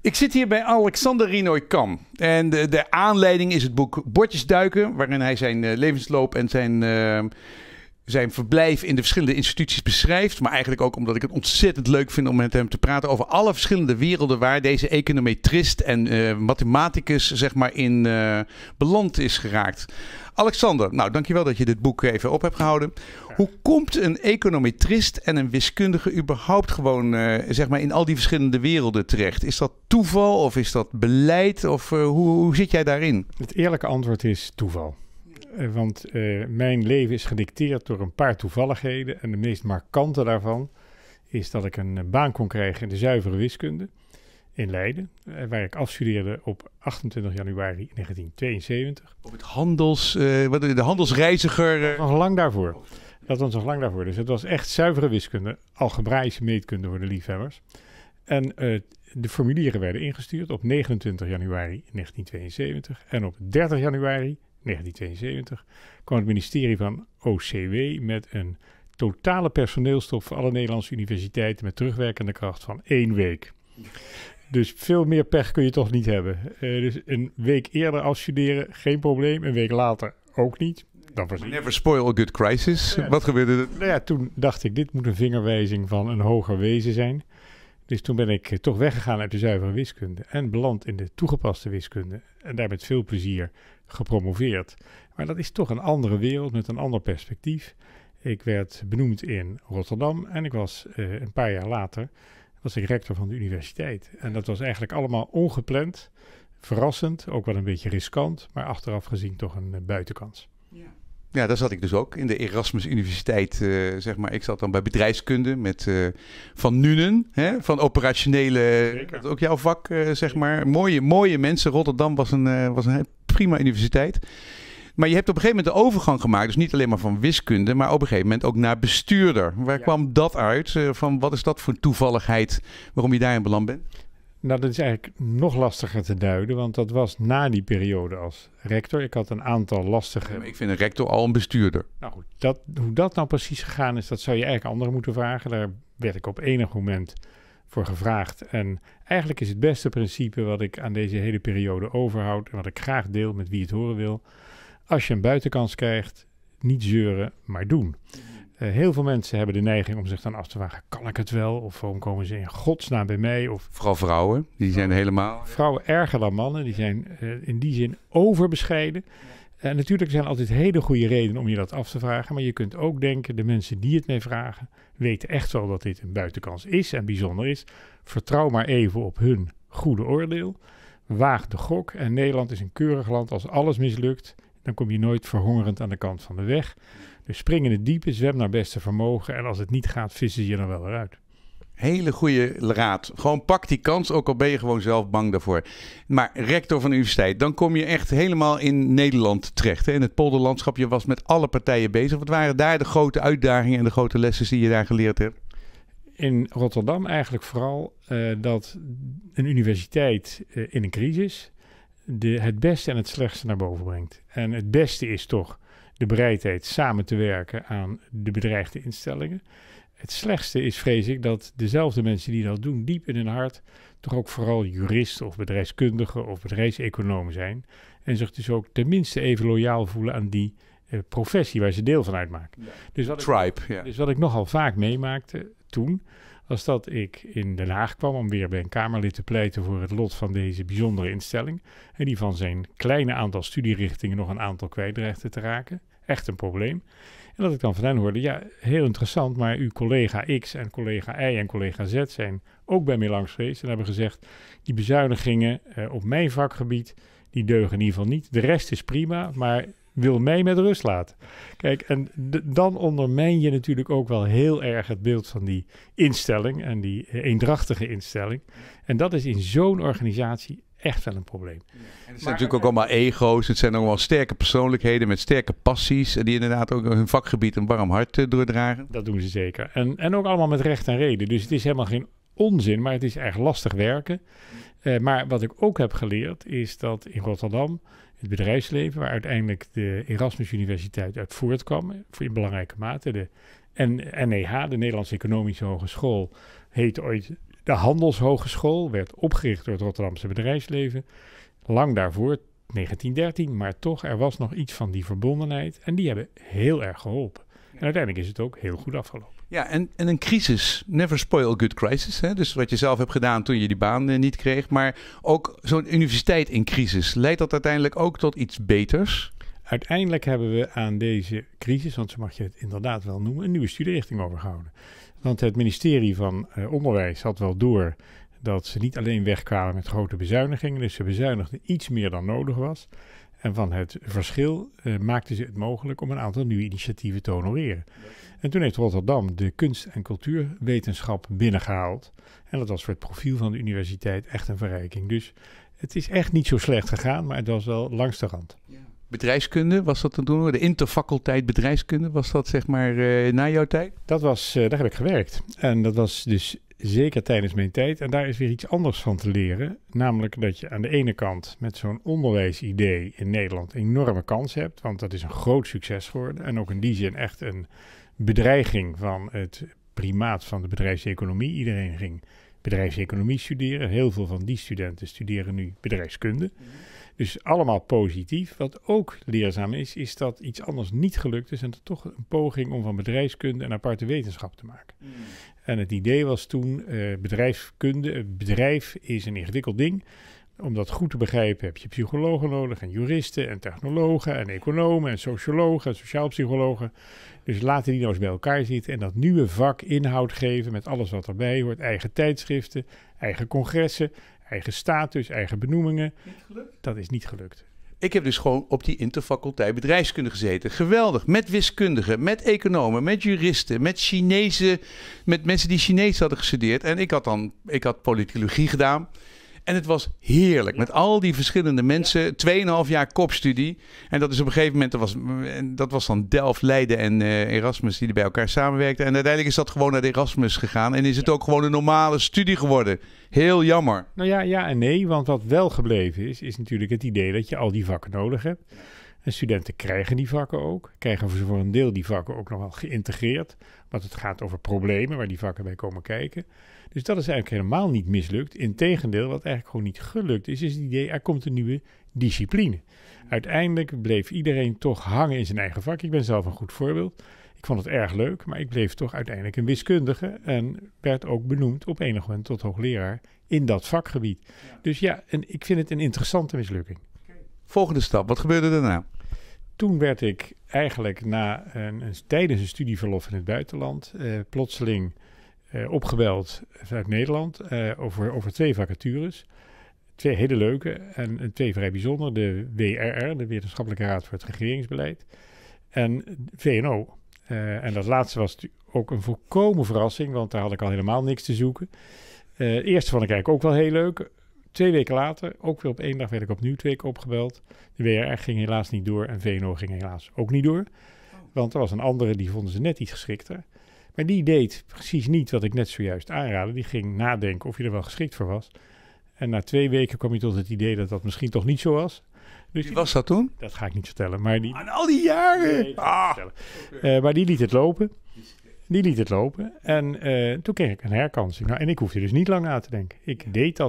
Ik zit hier bij Alexander Rinoy Kam. En de, de, aanleiding is het boek Bordjes Duiken, waarin hij zijn eh, levensloop en zijn eh, zijn verblijf in de verschillende instituties beschrijft. Maar eigenlijk ook omdat ik het ontzettend leuk vind om met hem te praten over alle verschillende werelden waar deze econometrist en uh, mathematicus zeg maar in eh, beland is geraakt. Alexander, nou dankjewel dat je dit boek even op hebt gehouden. Hoe komt een econometrist en een wiskundige überhaupt gewoon eh, zeg maar in al die verschillende werelden terecht? Is dat toeval of is dat beleid of hoe, hoe zit jij daarin? Het eerlijke antwoord is toeval. Eh, want eh, mijn leven is gedicteerd door een paar toevalligheden. En de meest markante daarvan is dat ik een eh, baan kon krijgen in de zuivere wiskunde in Leiden, waar ik afstudeerde op 28 januari 1972. Op het handels, de handelsreiziger. Uh... Nog lang daarvoor. Dat was nog lang daarvoor. Dus het was echt zuivere wiskunde, algebraïsche meetkunde voor de liefhebbers. En de formulieren werden ingestuurd op 29 januari 1972 en op 30 januari 1972 kwam het ministerie van OCW met een totale personeelstop voor alle Nederlandse universiteiten met terugwerkende kracht van één week. Dus veel meer pech kun je toch niet hebben. Eh, dus een week eerder afstuderen, geen probleem. Een week later ook niet. Dan was Never spoil a good crisis. Wat gebeurde er? Nou ja, toen dacht ik, dit moet een vingerwijzing van een hoger wezen zijn. Dus toen ben ik toch weggegaan uit de zuivere wiskunde en beland in de toegepaste wiskunde. En daar met veel plezier gepromoveerd. Maar dat is toch een andere wereld met een ander perspectief. Ik werd benoemd in Rotterdam en ik was eh, een paar jaar later was ik rector van de universiteit. En dat was eigenlijk allemaal ongepland, verrassend, ook wel een beetje riskant, maar achteraf gezien toch een eh, buitenkans. Ja ja, daar zat ik dus ook in de Erasmus Universiteit. Eh, zeg maar. Ik zat dan bij bedrijfskunde met eh, Van Nunen. hè, van operationele, ook jouw vak, eh, zeg maar. Mooie, mooie mensen. Rotterdam was een, was een prima universiteit. Maar je hebt op een gegeven moment de overgang gemaakt, dus niet alleen maar van wiskunde, maar op een gegeven moment ook naar bestuurder. Waar kwam dat uit? Van wat is dat voor toevalligheid waarom je daar in beland bent? Nou, dat is eigenlijk nog lastiger te duiden, want dat was na die periode als rector. Ik had een aantal lastige. ik vind een rector al een bestuurder. Nou goed, dat, hoe dat nou precies gegaan is, dat zou je eigenlijk anderen moeten vragen. Daar werd ik op enig moment voor gevraagd. En eigenlijk is het beste principe wat ik aan deze hele periode overhoud en wat ik graag deel met wie het horen wil. Als je een buitenkans krijgt, niet zeuren, maar doen. Eh, heel veel mensen hebben de neiging om zich dan af te vragen: kan ik het wel? Of waarom komen ze in godsnaam bij mij? Of, Vooral vrouwen, die zijn helemaal. Vrouwen erger dan mannen, die zijn eh, in die zin overbescheiden. En natuurlijk zijn altijd hele goede redenen om je dat af te vragen. Maar je kunt ook denken: de mensen die het mee vragen, weten echt wel dat dit een buitenkans is en bijzonder is. Vertrouw maar even op hun goede oordeel. Waag de gok. En Nederland is een keurig land als alles mislukt dan kom je nooit verhongerend aan de kant van de weg. Dus spring in het diepe, zwem naar beste vermogen. En als het niet gaat, vissen ze je dan wel eruit. Hele goede raad. Gewoon pak die kans, ook al ben je gewoon zelf bang daarvoor. Maar rector van de universiteit, dan kom je echt helemaal in Nederland terecht. Hè? In het polderlandschap, je was met alle partijen bezig. Wat waren daar de grote uitdagingen en de grote lessen die je daar geleerd hebt? In Rotterdam eigenlijk vooral eh, dat een universiteit eh, in een crisis de, het beste en het slechtste naar boven brengt. En het beste is toch de bereidheid samen te werken aan de bedreigde instellingen. Het slechtste is, vrees ik, dat dezelfde mensen die dat doen, diep in hun hart, toch ook vooral juristen of bedrijfskundigen of bedrijfseconomen zijn. En zich dus ook tenminste even loyaal voelen aan die eh, professie waar ze deel van uitmaken. Dus, Tribe, dus wat ik nogal vaak meemaakte toen, was dat ik in Den Haag kwam om weer bij een Kamerlid te pleiten voor het lot van deze bijzondere instelling. En die van zijn kleine aantal studierichtingen nog een aantal kwijtrechten te raken. Echt een probleem. En dat ik dan van hen hoorde, ja, heel interessant, maar uw collega X en collega Y en collega Z zijn ook bij mij langs geweest en hebben gezegd, die bezuinigingen eh, op mijn vakgebied, die deugen in ieder geval niet. De rest is prima, maar wil mij met rust laten. Kijk, en dan ondermijn je natuurlijk ook wel heel erg het beeld van die instelling en die eendrachtige instelling. En dat is in zo'n organisatie echt wel een probleem. Ja, het zijn natuurlijk ook allemaal ego's. Het zijn allemaal sterke persoonlijkheden met sterke passies. Eh, die inderdaad ook hun vakgebied een warm hart eh, doordragen. Dat doen ze zeker. En, en ook allemaal met recht en reden. Dus het is helemaal geen onzin, maar het is erg lastig werken. Eh, maar wat ik ook heb geleerd is dat in Rotterdam het bedrijfsleven, waar uiteindelijk de Erasmus Universiteit uit voortkwam, voor in belangrijke mate. De NEH, de Nederlandse Economische Hogeschool, heette ooit de Handelshogeschool, werd opgericht door het Rotterdamse bedrijfsleven. Lang daarvoor, 1913, maar toch, er was nog iets van die verbondenheid en die hebben heel erg geholpen. En uiteindelijk is het ook heel goed afgelopen. Ja, en, en een crisis. Never spoil a good crisis. Hè? Dus wat je zelf hebt gedaan toen je die baan eh, niet kreeg. Maar ook zo'n universiteit in crisis. Leidt dat uiteindelijk ook tot iets beters? Uiteindelijk hebben we aan deze crisis, want zo mag je het inderdaad wel noemen, een nieuwe studierichting overgehouden. Want het ministerie van eh, Onderwijs had wel door dat ze niet alleen wegkwamen met grote bezuinigingen. Dus ze bezuinigden iets meer dan nodig was. En van het verschil uh, maakte ze het mogelijk om een aantal nieuwe initiatieven te honoreren. En toen heeft Rotterdam de kunst- en cultuurwetenschap binnengehaald. En dat was voor het profiel van de universiteit echt een verrijking. Dus het is echt niet zo slecht gegaan, maar het was wel langs de rand bedrijfskunde, was dat toen? De interfaculteit bedrijfskunde, was dat zeg maar eh, na jouw tijd? Dat was, eh, daar heb ik gewerkt. En dat was dus zeker tijdens mijn tijd. En daar is weer iets anders van te leren. Namelijk dat je aan de ene kant met zo'n onderwijsidee in Nederland enorme kans hebt. Want dat is een groot succes geworden. En ook in die zin echt een bedreiging van het primaat van de bedrijfseconomie. Iedereen ging bedrijfseconomie studeren. Heel veel van die studenten studeren nu bedrijfskunde. Mhm. Dus allemaal positief. Wat ook leerzaam is, is dat iets anders niet gelukt is en dat toch een poging om van bedrijfskunde een aparte wetenschap te maken. Hmm. En het idee was toen eh, bedrijfskunde, eh, bedrijf is een ingewikkeld ding. Om dat goed te begrijpen heb je psychologen nodig en juristen en technologen en economen en sociologen en sociaalpsychologen. Dus laten die nou eens bij elkaar zitten en dat nieuwe vak inhoud geven met alles wat erbij hoort. Eigen tijdschriften, eigen congressen, eigen status, eigen benoemingen. Dat is niet gelukt. Ik heb dus gewoon op die interfaculteit bedrijfskunde gezeten. Geweldig. Met wiskundigen, met economen, met juristen, met Chinezen, met mensen die Chinees hadden gestudeerd. En ik had dan, ik had politicologie gedaan. En het was heerlijk. Met al die verschillende mensen. Tweeënhalf jaar kopstudie. En dat is op een gegeven moment. Dat was, dat was dan Delft, Leiden en eh, Erasmus die er bij elkaar samenwerkten. En uiteindelijk is dat gewoon naar de Erasmus gegaan. En is het ook gewoon een normale studie geworden. Heel jammer. Nou ja, ja en nee. Want wat wel gebleven is, is natuurlijk het idee dat je al die vakken nodig hebt. En studenten krijgen die vakken ook, krijgen voor een deel die vakken ook nogal geïntegreerd, want het gaat over problemen waar die vakken bij komen kijken. Dus dat is eigenlijk helemaal niet mislukt. Integendeel, wat eigenlijk gewoon niet gelukt is, is het idee, er komt een nieuwe discipline. Uiteindelijk bleef iedereen toch hangen in zijn eigen vak. Ik ben zelf een goed voorbeeld. Ik vond het erg leuk, maar ik bleef toch uiteindelijk een wiskundige en werd ook benoemd op enig moment tot hoogleraar in dat vakgebied. Dus ja, en ik vind het een interessante mislukking. Volgende stap, wat gebeurde daarna? toen werd ik eigenlijk na een, een, tijdens een studieverlof in het buitenland eh, plotseling eh, opgebeld uit Nederland eh, over, over twee vacatures. Twee hele leuke en, twee vrij bijzonder. De WRR, de Wetenschappelijke Raad voor het Regeringsbeleid, en VNO. en dat laatste was ook een volkomen verrassing, want daar had ik al helemaal niks te zoeken. eerst vond ik eigenlijk ook wel heel leuk. Twee weken later, ook weer op één dag, werd ik opnieuw twee keer opgebeld. De WRR ging helaas niet door en VNO ging helaas ook niet door. Oh. Want er was een andere, die vonden ze net iets geschikter. Maar die deed precies niet wat ik net zojuist aanraadde. Die ging nadenken of je er wel geschikt voor was. En na twee weken kwam je tot het idee dat dat misschien toch niet zo was. Dus Wie was dat toen? Dat ga ik niet vertellen. Maar die, Aan al die jaren! ah. Eh, maar die liet het lopen. Die liet het lopen. En eh, toen kreeg ik een herkansing. Nou, en ik hoefde dus niet lang na te denken. Ik deed dat